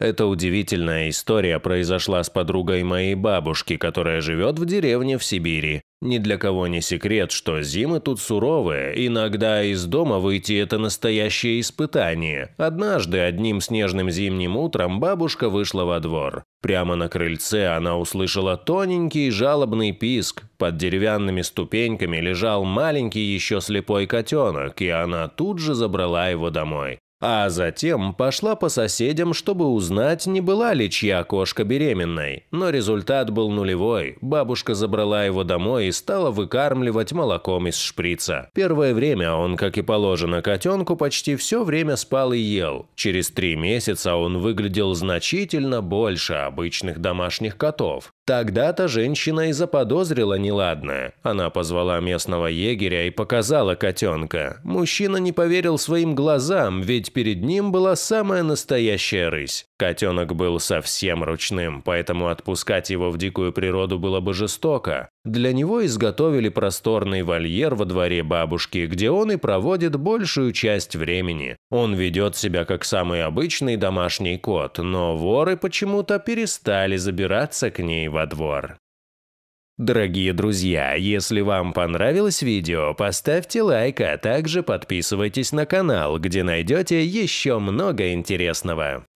Эта удивительная история произошла с подругой моей бабушки, которая живет в деревне в Сибири. Ни для кого не секрет, что зимы тут суровые, иногда из дома выйти – это настоящее испытание. Однажды одним снежным зимним утром бабушка вышла во двор. Прямо на крыльце она услышала тоненький жалобный писк. Под деревянными ступеньками лежал маленький еще слепой котенок, и она тут же забрала его домой а затем пошла по соседям, чтобы узнать, не была ли чья кошка беременной. Но результат был нулевой. Бабушка забрала его домой и стала выкармливать молоком из шприца. Первое время он, как и положено котенку, почти все время спал и ел. Через три месяца он выглядел значительно больше обычных домашних котов. Тогда-то женщина и заподозрила неладное. Она позвала местного егеря и показала котенка. Мужчина не поверил своим глазам, ведь перед ним была самая настоящая рысь. Котенок был совсем ручным, поэтому отпускать его в дикую природу было бы жестоко. Для него изготовили просторный вольер во дворе бабушки, где он и проводит большую часть времени. Он ведет себя как самый обычный домашний кот, но воры почему-то перестали забираться к ней во двор. Дорогие друзья, если вам понравилось видео, поставьте лайк, а также подписывайтесь на канал, где найдете еще много интересного.